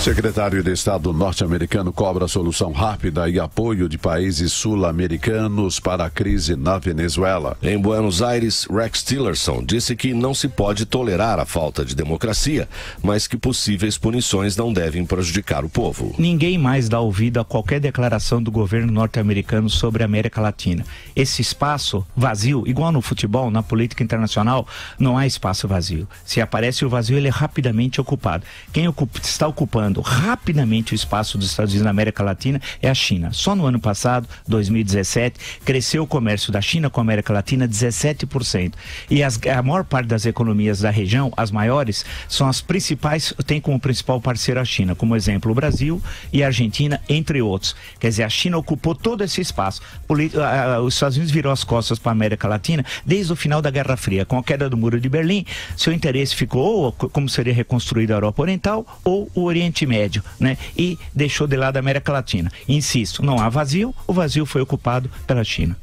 Secretário de Estado norte-americano cobra solução rápida e apoio de países sul-americanos para a crise na Venezuela. Em Buenos Aires, Rex Tillerson disse que não se pode tolerar a falta de democracia, mas que possíveis punições não devem prejudicar o povo. Ninguém mais dá ouvido a qualquer declaração do governo norte-americano sobre a América Latina. Esse espaço vazio, igual no futebol, na política internacional, não há espaço vazio. Se aparece o vazio, ele é rapidamente ocupado. Quem está ocupando ocupando rapidamente o espaço dos Estados Unidos na América Latina é a China. Só no ano passado, 2017, cresceu o comércio da China com a América Latina 17%. E as, a maior parte das economias da região, as maiores, são as principais, tem como principal parceiro a China, como exemplo o Brasil e a Argentina, entre outros. Quer dizer, a China ocupou todo esse espaço. Os Estados Unidos virou as costas para a América Latina desde o final da Guerra Fria. Com a queda do Muro de Berlim, seu interesse ficou ou como seria reconstruída a Europa Oriental ou o Oriente Oriente Médio, né? E deixou de lado a América Latina. Insisto, não há vazio, o vazio foi ocupado pela China.